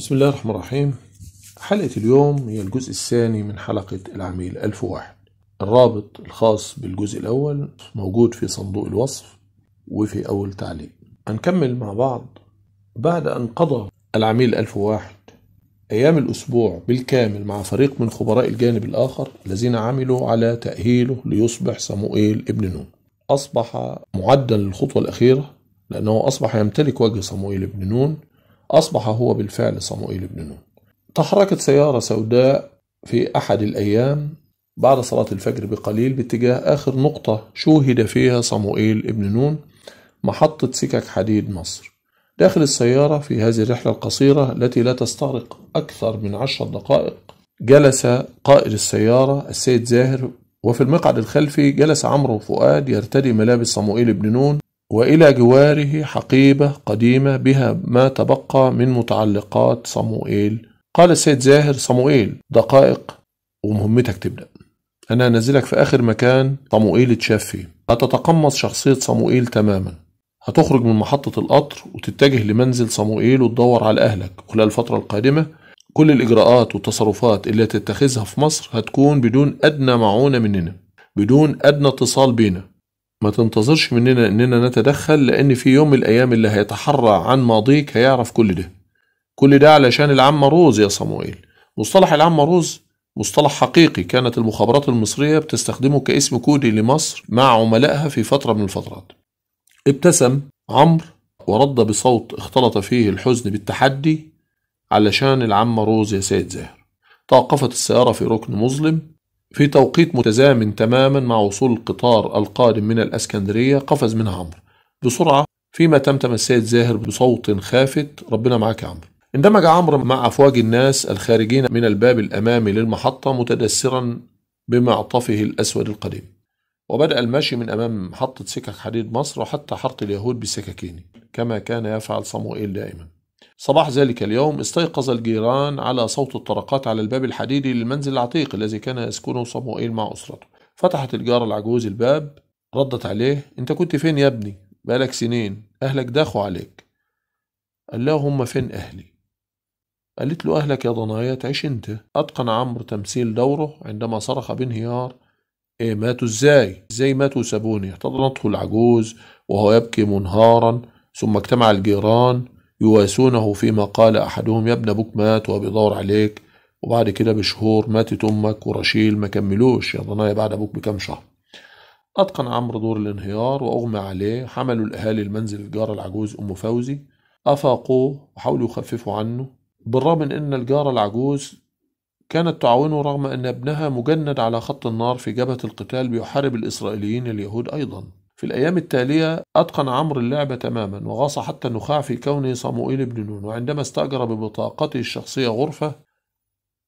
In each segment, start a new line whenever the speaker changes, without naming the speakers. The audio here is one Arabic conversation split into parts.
بسم الله الرحمن الرحيم حلقة اليوم هي الجزء الثاني من حلقة العميل 1001 الرابط الخاص بالجزء الأول موجود في صندوق الوصف وفي أول تعليق هنكمل مع بعض بعد أن قضى العميل 1001 أيام الأسبوع بالكامل مع فريق من خبراء الجانب الآخر الذين عملوا على تأهيله ليصبح صموئيل ابن نون أصبح معدا للخطوة الأخيرة لأنه أصبح يمتلك وجه صموئيل ابن نون أصبح هو بالفعل صموئيل بن نون تحركت سيارة سوداء في أحد الأيام بعد صلاة الفجر بقليل باتجاه آخر نقطة شوهد فيها صموئيل ابن نون محطة سكك حديد مصر داخل السيارة في هذه الرحلة القصيرة التي لا تستغرق أكثر من عشر دقائق جلس قائد السيارة السيد زاهر وفي المقعد الخلفي جلس عمرو فؤاد يرتدي ملابس صموئيل بن نون وإلى جواره حقيبة قديمة بها ما تبقى من متعلقات صموئيل قال السيد زاهر صموئيل دقائق ومهمتك تبدأ أنا نزلك في آخر مكان صموئيل اتشاف فيه هتتقمص شخصية صموئيل تماما هتخرج من محطة القطر وتتجه لمنزل صموئيل وتدور على أهلك خلال الفترة القادمة كل الإجراءات والتصرفات اللي هتتخذها في مصر هتكون بدون أدنى معونة مننا بدون أدنى اتصال بينا ما تنتظرش مننا اننا نتدخل لان في يوم من الايام اللي هيتحرى عن ماضيك هيعرف كل ده كل ده علشان العم روز يا صموئيل مصطلح العم روز مصطلح حقيقي كانت المخابرات المصرية بتستخدمه كاسم كودي لمصر مع عملائها في فترة من الفترات ابتسم عمرو ورد بصوت اختلط فيه الحزن بالتحدي علشان العم روز يا سيد زاهر توقفت السيارة في ركن مظلم في توقيت متزامن تماما مع وصول القطار القادم من الاسكندريه قفز منها عمرو بسرعه فيما تمتم السيد زاهر بصوت خافت ربنا معاك يا عمرو اندمج عمرو مع افواج الناس الخارجين من الباب الامامي للمحطه متدثرا بمعطفه الاسود القديم وبدأ المشي من أمام محطة سكك حديد مصر وحتى حرط اليهود بسككين كما كان يفعل صموئيل دائما صباح ذلك اليوم استيقظ الجيران على صوت الطرقات على الباب الحديدي للمنزل العتيق الذي كان يسكنه صموئيل مع أسرته فتحت الجارة العجوز الباب ردت عليه أنت كنت فين يا ابني بقالك سنين أهلك داخوا عليك قال لها هم فين أهلي قالت له أهلك يا ضنايا تعيش أنت أتقن عمرو تمثيل دوره عندما صرخ بانهيار إيه ماتوا إزاي؟ إزاي ماتوا سابوني احتضنته العجوز وهو يبكي منهارا ثم اجتمع الجيران يواسونه فيما قال أحدهم يا ابن أبوك مات وبيدور عليك وبعد كده بشهور ماتت أمك ورشيل ما كملوش يا ضنايا بعد أبوك بكام شهر أتقن عمرو دور الانهيار وأغمى عليه حملوا الأهالي المنزل الجارة العجوز أم فوزي أفاقوه وحاولوا يخففوا عنه بالرغم من أن الجارة العجوز كانت تعاونه رغم أن ابنها مجند على خط النار في جبهة القتال بيحارب الإسرائيليين اليهود أيضا في الأيام التالية أتقن عمرو اللعبة تماما وغاص حتى النخاع في كونه صموئيل بن نون وعندما استأجر ببطاقته الشخصية غرفة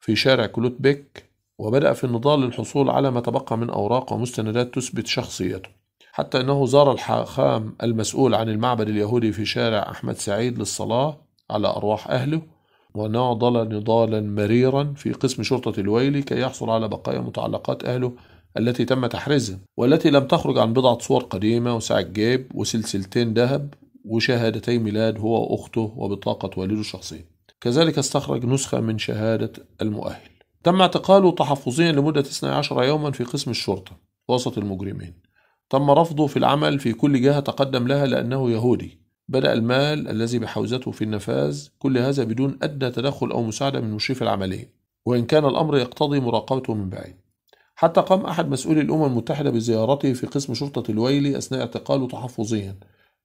في شارع كلوت بيك وبدأ في النضال للحصول على ما تبقى من أوراق ومستندات تثبت شخصيته حتى أنه زار الحاخام المسؤول عن المعبد اليهودي في شارع أحمد سعيد للصلاة على أرواح أهله وناضل نضالا مريرا في قسم شرطة الويلي كي يحصل على بقايا متعلقات أهله التي تم تحريزها والتي لم تخرج عن بضعة صور قديمة وساعة جيب وسلسلتين ذهب وشهادتي ميلاد هو وأخته وبطاقة والده الشخصية كذلك استخرج نسخة من شهادة المؤهل تم اعتقاله تحفظيا لمدة 12 يوما في قسم الشرطة وسط المجرمين تم رفضه في العمل في كل جهة تقدم لها لأنه يهودي بدأ المال الذي بحوزته في النفاذ كل هذا بدون أدنى تدخل أو مساعدة من مشرف العملية وإن كان الأمر يقتضي مراقبته من بعيد حتى قام أحد مسؤولي الأمم المتحدة بزيارته في قسم شرطة الويلي أثناء اعتقاله تحفظيا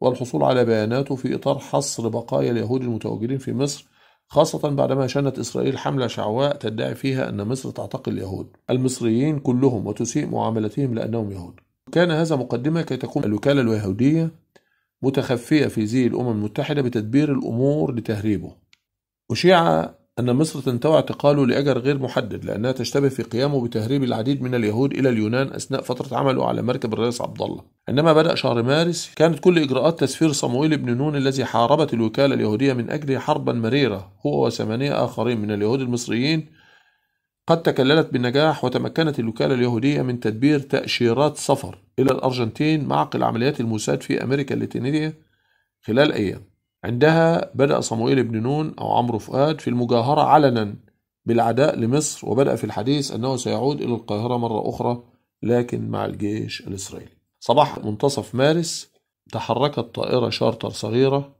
والحصول على بياناته في إطار حصر بقايا اليهود المتواجدين في مصر خاصة بعدما شنت إسرائيل حملة شعواء تدعي فيها أن مصر تعتقل اليهود المصريين كلهم وتسيء معاملتهم لأنهم يهود كان هذا مقدمة كي تكون الوكالة اليهودية متخفية في زي الأمم المتحدة بتدبير الأمور لتهريبه أشيع أن مصر تنتوى اعتقاله لأجل غير محدد لأنها تشتبه في قيامه بتهريب العديد من اليهود إلى اليونان أثناء فترة عمله على مركب الرئيس عبد الله. عندما بدأ شهر مارس كانت كل إجراءات تسفير صموئيل بن نون الذي حاربت الوكالة اليهودية من أجله حربا مريرة هو وثمانية آخرين من اليهود المصريين قد تكللت بالنجاح وتمكنت الوكالة اليهودية من تدبير تأشيرات سفر إلى الأرجنتين معقل عمليات الموساد في أمريكا اللاتينية خلال أيام. عندها بدأ صموئيل بن نون أو عمرو فؤاد في المجاهرة علنا بالعداء لمصر وبدأ في الحديث أنه سيعود إلى القاهرة مرة أخرى لكن مع الجيش الإسرائيلي صباح منتصف مارس تحركت طائرة شارتر صغيرة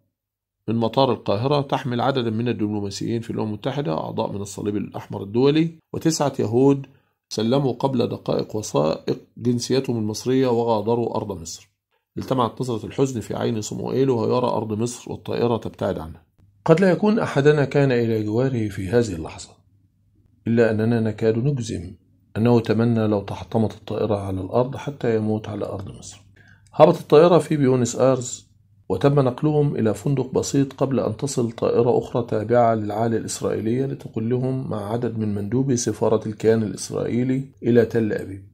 من مطار القاهرة تحمل عددا من الدبلوماسيين في الأمم المتحدة أعضاء من الصليب الأحمر الدولي وتسعة يهود سلموا قبل دقائق وثائق جنسيتهم المصرية وغادروا أرض مصر التمعت نظرة الحزن في عين صموئيل وهو يرى أرض مصر والطائرة تبتعد عنه قد لا يكون أحدنا كان إلى جواره في هذه اللحظة إلا أننا نكاد نجزم أنه تمنى لو تحطمت الطائرة على الأرض حتى يموت على أرض مصر هبط الطائرة في بيونس آرز وتم نقلهم إلى فندق بسيط قبل أن تصل طائرة أخرى تابعة للعالية الإسرائيلية لتقلهم مع عدد من مندوبي سفارة الكيان الإسرائيلي إلى تل أبيب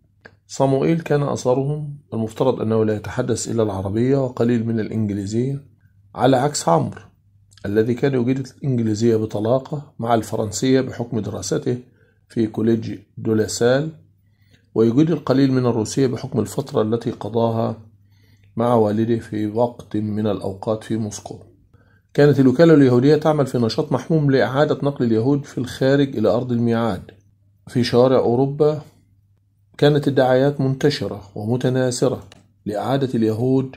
صموئيل كان أصغرهم المفترض أنه لا يتحدث إلا العربية وقليل من الإنجليزية على عكس عمرو الذي كان يجيد الإنجليزية بطلاقة مع الفرنسية بحكم دراسته في كوليج دولاسال ويجيد القليل من الروسية بحكم الفترة التي قضاها مع والده في وقت من الأوقات في موسكو كانت الوكالة اليهودية تعمل في نشاط محموم لإعادة نقل اليهود في الخارج إلى أرض الميعاد في شوارع أوروبا كانت الدعايات منتشرة ومتناثرة لإعادة اليهود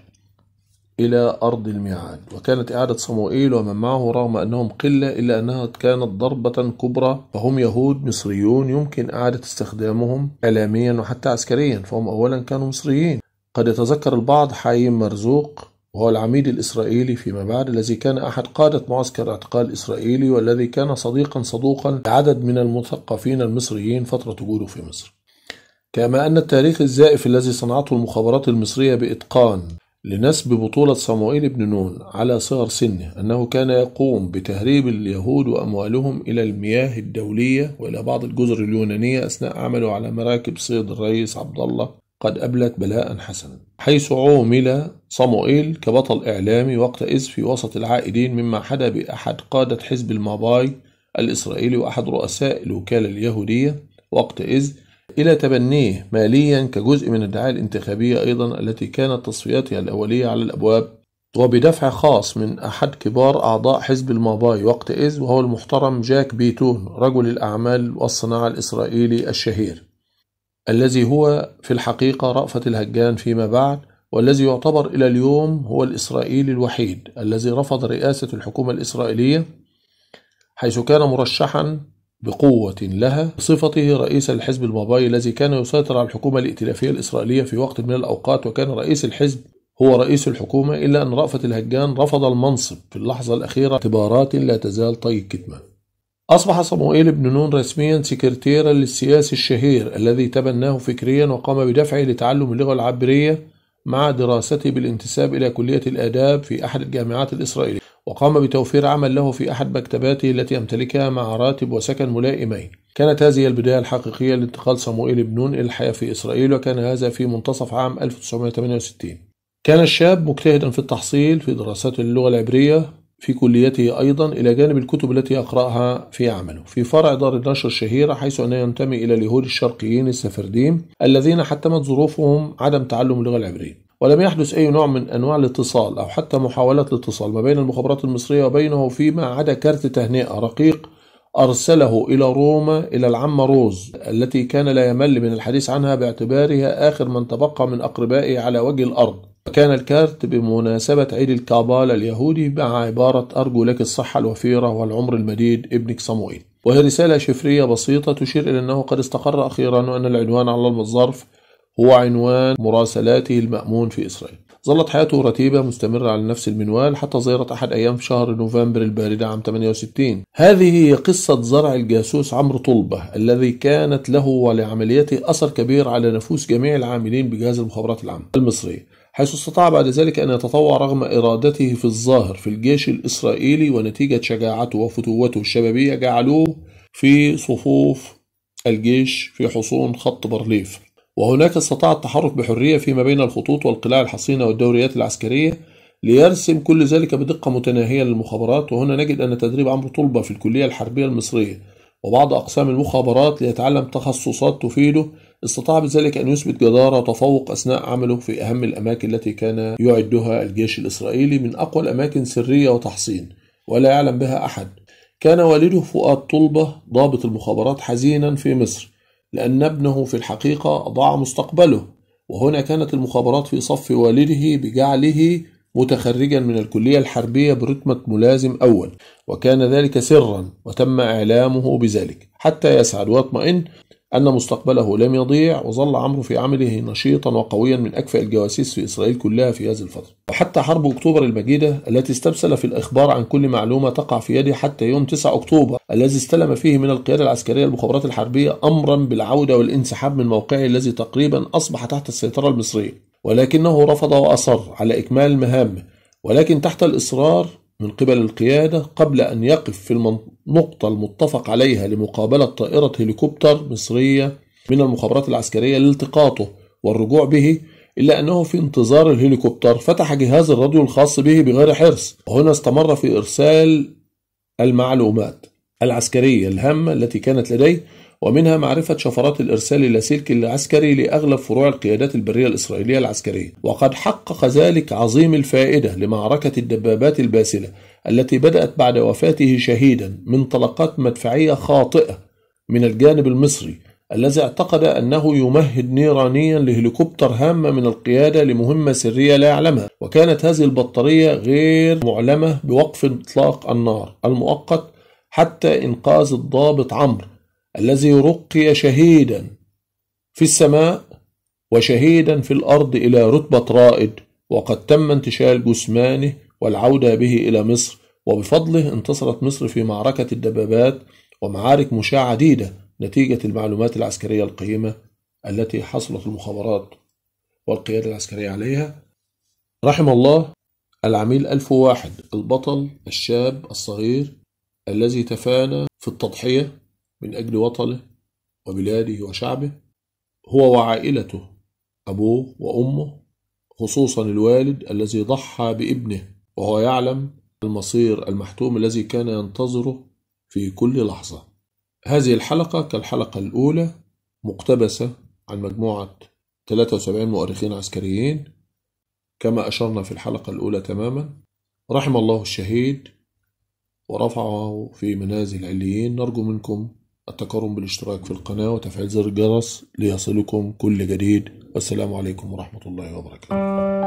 إلى أرض الميعاد وكانت إعادة صموئيل ومن معه رغم أنهم قلة إلا أنها كانت ضربة كبرى فهم يهود مصريون يمكن إعادة استخدامهم إعلاميا وحتى عسكريا فهم أولا كانوا مصريين قد يتذكر البعض حايم مرزوق وهو العميد الإسرائيلي فيما بعد الذي كان أحد قادة معسكر اعتقال إسرائيلي والذي كان صديقا صدوقا لعدد من المثقفين المصريين فترة وجوده في مصر كما أن التاريخ الزائف الذي صنعته المخابرات المصرية بإتقان لنسب بطولة صموئيل بن نون على صغر سنه أنه كان يقوم بتهريب اليهود وأموالهم إلى المياه الدولية وإلى بعض الجزر اليونانية أثناء عمله على مراكب صيد الرئيس عبد الله قد أبلت بلاء حسنا حيث عومل صموئيل كبطل إعلامي وقتئذ في وسط العائدين مما حدا بأحد قادة حزب الماباي الإسرائيلي وأحد رؤساء الوكالة اليهودية وقتئذ إلى تبنيه ماليا كجزء من الدعاية الانتخابية أيضا التي كانت تصفياتها الأولية على الأبواب وبدفع خاص من أحد كبار أعضاء حزب الماباي وقتئذ وهو المحترم جاك بيتون رجل الأعمال والصناعة الإسرائيلي الشهير الذي هو في الحقيقة رأفت الهجان فيما بعد والذي يعتبر إلى اليوم هو الإسرائيلي الوحيد الذي رفض رئاسة الحكومة الإسرائيلية حيث كان مرشحا بقوة لها بصفته رئيس الحزب الباباي الذي كان يسيطر على الحكومة الائتلافية الإسرائيلية في وقت من الأوقات وكان رئيس الحزب هو رئيس الحكومة إلا أن رأفت الهجان رفض المنصب في اللحظة الأخيرة اعتبارات لا تزال طي الكتمان أصبح صموئيل بن نون رسميا سكرتيرا للسياسي الشهير الذي تبناه فكريا وقام بدفعه لتعلم اللغة العبرية مع دراسته بالانتساب إلى كلية الآداب في أحد الجامعات الإسرائيلية وقام بتوفير عمل له في أحد مكتباته التي يمتلكها مع راتب وسكن ملائمين كانت هذه البداية الحقيقية لانتقال صموئيل بن نون إلى الحياة في إسرائيل وكان هذا في منتصف عام 1968 كان الشاب مجتهدا في التحصيل في دراسات اللغة العبرية في كليته أيضا إلى جانب الكتب التي يقرأها في عمله في فرع دار النشر الشهيرة حيث أنه ينتمي إلى اليهود الشرقيين السفرديم الذين حتمت ظروفهم عدم تعلم اللغة العبرية ولم يحدث أي نوع من أنواع الاتصال أو حتى محاولات الاتصال ما بين المخابرات المصرية وبينه فيما عدا كارت تهنئة رقيق أرسله إلى روما إلى العمة روز التي كان لا يمل من الحديث عنها باعتبارها آخر من تبقى من أقربائه على وجه الأرض كان الكارت بمناسبة عيد الكابالا اليهودي مع عبارة أرجو لك الصحة الوفيرة والعمر المديد ابنك صموئيل وهي رسالة شفرية بسيطة تشير إلى أنه قد استقر أخيرا وأن العدوان على الظرف هو عنوان مراسلاته المأمون في إسرائيل ظلت حياته رتيبة مستمرة على نفس المنوال حتى ظهرت أحد أيام في شهر نوفمبر الباردة عام 68 هذه هي قصة زرع الجاسوس عمرو طلبة الذي كانت له ولعمليته أثر كبير على نفوس جميع العاملين بجهاز المخابرات العامة المصري حيث استطاع بعد ذلك أن يتطوع رغم إرادته في الظاهر في الجيش الإسرائيلي ونتيجة شجاعته وفتوته الشبابية جعلوه في صفوف الجيش في حصون خط برليف وهناك استطاع التحرك بحرية فيما بين الخطوط والقلاع الحصينة والدوريات العسكرية ليرسم كل ذلك بدقة متناهية للمخابرات وهنا نجد أن تدريب عمرو طلبة في الكلية الحربية المصرية وبعض أقسام المخابرات ليتعلم تخصصات تفيده استطاع بذلك أن يثبت جدارة وتفوق أثناء عمله في أهم الأماكن التي كان يعدها الجيش الإسرائيلي من أقوى الأماكن سرية وتحصين ولا يعلم بها أحد كان والده فؤاد طلبة ضابط المخابرات حزينا في مصر لأن ابنه في الحقيقة ضاع مستقبله وهنا كانت المخابرات في صف والده بجعله متخرجا من الكلية الحربية برتمة ملازم أول وكان ذلك سرا وتم إعلامه بذلك حتى يسعد ويطمئن أن مستقبله لم يضيع وظل عمرو في عمله نشيطا وقويا من أكفأ الجواسيس في إسرائيل كلها في هذه الفترة وحتى حرب أكتوبر المجيدة التي استبسل في الإخبار عن كل معلومة تقع في يده حتى يوم 9 أكتوبر الذي استلم فيه من القيادة العسكرية المخابرات الحربية أمرا بالعودة والانسحاب من موقعه الذي تقريبا أصبح تحت السيطرة المصرية ولكنه رفض وأصر على إكمال مهامه ولكن تحت الإصرار من قبل القيادة قبل أن يقف في النقطة المتفق عليها لمقابلة طائرة هليكوبتر مصرية من المخابرات العسكرية لالتقاطه والرجوع به إلا أنه في انتظار الهليكوبتر فتح جهاز الراديو الخاص به بغير حرص وهنا استمر في إرسال المعلومات العسكرية الهامة التي كانت لديه ومنها معرفة شفرات الإرسال اللاسلكي العسكري لأغلب فروع القيادات البرية الإسرائيلية العسكرية وقد حقق ذلك عظيم الفائدة لمعركة الدبابات الباسلة التي بدأت بعد وفاته شهيدا من طلقات مدفعية خاطئة من الجانب المصري الذي اعتقد أنه يمهد نيرانيا لهليكوبتر هامة من القيادة لمهمة سرية لا يعلمها وكانت هذه البطارية غير معلمة بوقف إطلاق النار المؤقت حتى إنقاذ الضابط عمرو الذي رقي شهيدا في السماء وشهيدا في الأرض إلى رتبة رائد وقد تم انتشال جثمانه والعودة به إلى مصر وبفضله انتصرت مصر في معركة الدبابات ومعارك مشاعه عديدة نتيجة المعلومات العسكرية القيمة التي حصلت المخابرات والقيادة العسكرية عليها رحم الله العميل ألف واحد البطل الشاب الصغير الذي تفانى في التضحية من أجل وطنه وبلاده وشعبه هو وعائلته أبوه وأمه خصوصا الوالد الذي ضحى بابنه وهو يعلم المصير المحتوم الذي كان ينتظره في كل لحظة هذه الحلقة كالحلقة الأولى مقتبسة عن مجموعة 73 مؤرخين عسكريين كما أشرنا في الحلقة الأولى تماما رحم الله الشهيد ورفعه في منازل عليين نرجو منكم التكرم بالاشتراك في القناة وتفعيل زر الجرس ليصلكم كل جديد والسلام عليكم ورحمة الله وبركاته